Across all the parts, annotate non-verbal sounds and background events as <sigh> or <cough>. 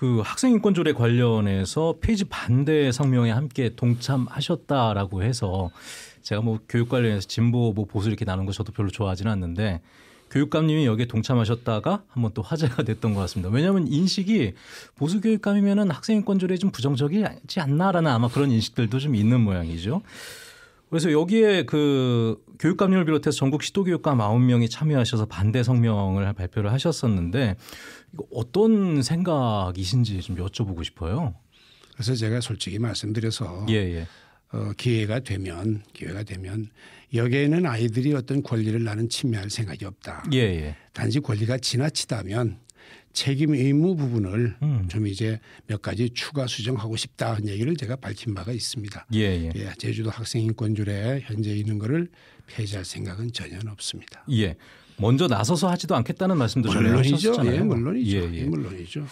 그 학생 인권조례 관련해서 페이지 반대 성명에 함께 동참하셨다라고 해서 제가 뭐 교육 관련해서 진보 뭐 보수 이렇게 나눈 거 저도 별로 좋아하지는 않는데 교육감님이 여기에 동참하셨다가 한번 또 화제가 됐던 것 같습니다. 왜냐하면 인식이 보수 교육감이면은 학생 인권 조례 좀 부정적이지 않나라는 아마 그런 인식들도 좀 있는 모양이죠. 그래서 여기에 그 교육감님을 비롯해서 전국 시도교육감 9명이 참여하셔서 반대 성명을 발표를 하셨었는데 이거 어떤 생각이신지 좀 여쭤보고 싶어요. 그래서 제가 솔직히 말씀드려서 예, 예. 어, 기회가 되면 기회가 되면 여기에는 아이들이 어떤 권리를 나는 침해할 생각이 없다. 예, 예. 단지 권리가 지나치다면 책임 의무 부분을 음. 좀 이제 몇 가지 추가 수정하고 싶다 는 얘기를 제가 밝힌 바가 있습니다. 예, 예. 예 제주도 학생 인권 조례 현재 있는 거를 폐지할 생각은 전혀 없습니다. 예. 먼저 나서서 하지도 않겠다는 말씀도 예, 물론이죠. 예, 물론이죠. 예, 예. 물론이죠.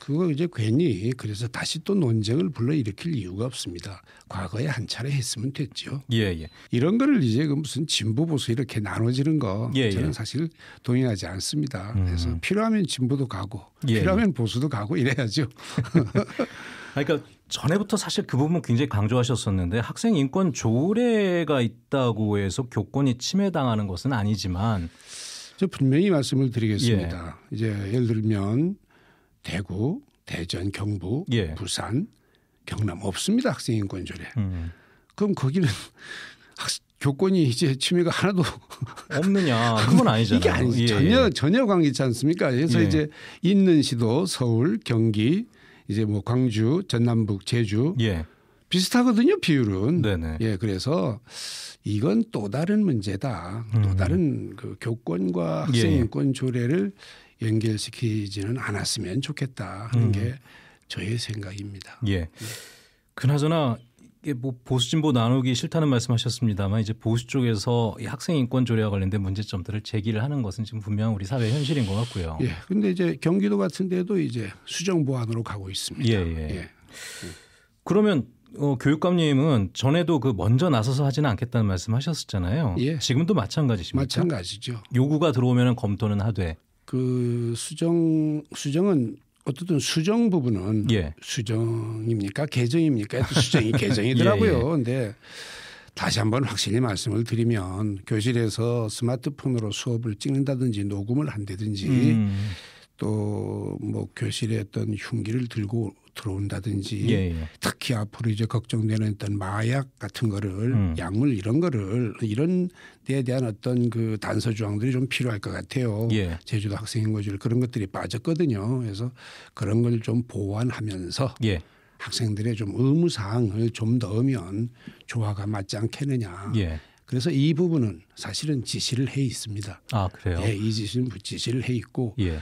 그거 이제 괜히 그래서 다시 또 논쟁을 불러일으킬 이유가 없습니다. 과거에 한 차례 했으면 됐죠. 예, 예. 이런 거를 이제 그 무슨 진보 보수 이렇게 나눠지는 거 예, 예. 저는 사실 동의하지 않습니다. 그래서 음. 필요하면 진보도 가고 예, 필요하면 보수도 가고 이래야죠. <laughs> 그러니까 전에부터 사실 그 부분 굉장히 강조하셨었는데 학생 인권 조례가 있다고 해서 교권이 침해당하는 것은 아니지만 저 분명히 말씀을 드리겠습니다. 예. 이제 예를 들면 대구, 대전, 경북, 예. 부산, 경남 없습니다 학생 인권 조례. 음. 그럼 거기는 학, 교권이 이제 침해가 하나도 <laughs> 없느냐 그건 아니잖아요. 이게 아니, 예, 전혀 예. 전혀 관계치 않습니까? 그래서 예. 이제 있는 시도 서울, 경기, 이제 뭐 광주, 전남북, 제주 예. 비슷하거든요 비율은. 네네. 예, 그래서 이건 또 다른 문제다. 음. 또 다른 그 교권과 예, 예. 학생 인권 조례를 연결시키지는 않았으면 좋겠다 하는 음. 게 저의 생각입니다. 예. 그나저나 이게 뭐 보수 진보 나누기 싫다는 말씀하셨습니다만 이제 보수 쪽에서 이 학생 인권 조례와 관련된 문제점들을 제기를 하는 것은 지금 분명 우리 사회 현실인 것 같고요. 예. 근데 이제 경기도 같은 데도 이제 수정 보완으로 가고 있습니다. 예. 예. 예. 그러면 어, 교육감님은 전에도 그 먼저 나서서 하지는 않겠다는 말씀하셨었잖아요. 예. 지금도 마찬가지십니까? 마찬가지죠. 요구가 들어오면 검토는 하되 그 수정 수정은 어쨌든 수정 부분은 예. 수정입니까 개정입니까 수정이 <laughs> 개정이더라고요. 예, 예. 근데 다시 한번 확실히 말씀을 드리면 교실에서 스마트폰으로 수업을 찍는다든지 녹음을 한다든지 음. 또뭐 교실에 어떤 흉기를 들고 들어온다든지 예, 예. 특히 앞으로 이제 걱정되는 어떤 마약 같은 거를 음. 약물 이런 거를 이런 데에 대한 어떤 그 단서 조항들이 좀 필요할 것 같아요. 예. 제주도 학생 인구줄 그런 것들이 빠졌거든요. 그래서 그런 걸 좀 보완하면서 예. 학생들의 좀 의무 사항을 좀 넣으면 조화가 맞지 않겠느냐. 예. 그래서 이 부분은 사실은 지시를 해 있습니다. 아 그래요? 예, 이 지시는 지시를 해 있고. 예.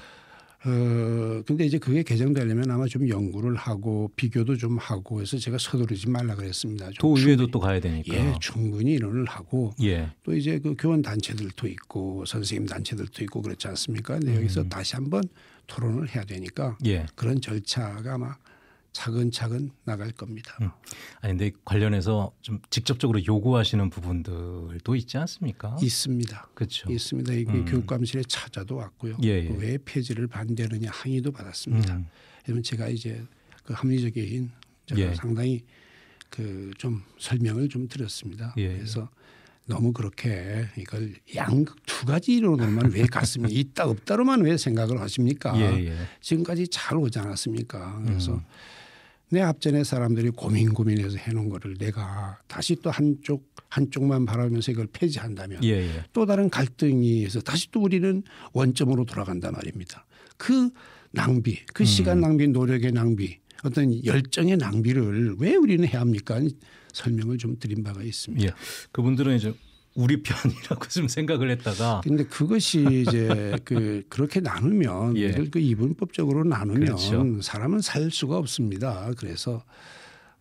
어, 근데 이제 그게 개정되려면 아마 좀 연구를 하고 비교도 좀 하고 해서 제가 서두르지 말라 그랬습니다. 도의회도 또 가야 되니까. 예, 충분히 이론을 하고 예. 또 이제 그 교원 단체들도 있고 선생님 단체들도 있고 그렇지 않습니까? 근데 음. 여기서 음. 다시 한번 토론을 해야 되니까 예. 그런 절차가 아마 차근차근 나갈 겁니다. 음. 아니 근데 관련해서 좀 직접적으로 요구하시는 부분들도 있지 않습니까? 있습니다. 그렇죠. 있습니다. 이 음. 교육감실에 찾아도 왔고요. 예, 예. 왜 폐지를 반대하느냐 항의도 받았습니다. 음. 그러면 제가 이제 그 합리적인 제가 예. 상당히 그 좀 설명을 좀 드렸습니다. 예, 예. 그래서 너무 그렇게 이걸 양극 두 가지 이론으로만 왜 갔습니까? 있다 없다로만 왜 생각을 하십니까? 예, 지금까지 잘 오지 않았습니까? 그래서 음. 내 앞전에 사람들이 고민 고민해서 해놓은 거를 내가 다시 또 한쪽 한쪽만 바라면서 이걸 폐지한다면 예, 예. 또 다른 갈등이 해서 다시 또 우리는 원점으로 돌아간단 말입니다. 그 낭비, 그 음. 시간 낭비, 노력의 낭비, 어떤 열정의 낭비를 왜 우리는 해야 합니까? 설명을 좀 드린 바가 있습니다. 예. 그분들은 이제 우리 편이라고 <laughs> 좀 생각을 했다가 근데 그것이 이제 <laughs> 그 그렇게 나누면 예. 이걸 그 이분법적으로 나누면 그렇죠. 사람은 살 수가 없습니다. 그래서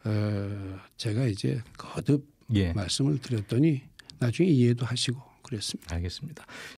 어 제가 이제 거듭 예. 말씀을 드렸더니 나중에 이해도 하시고 그랬습니다. 알겠습니다.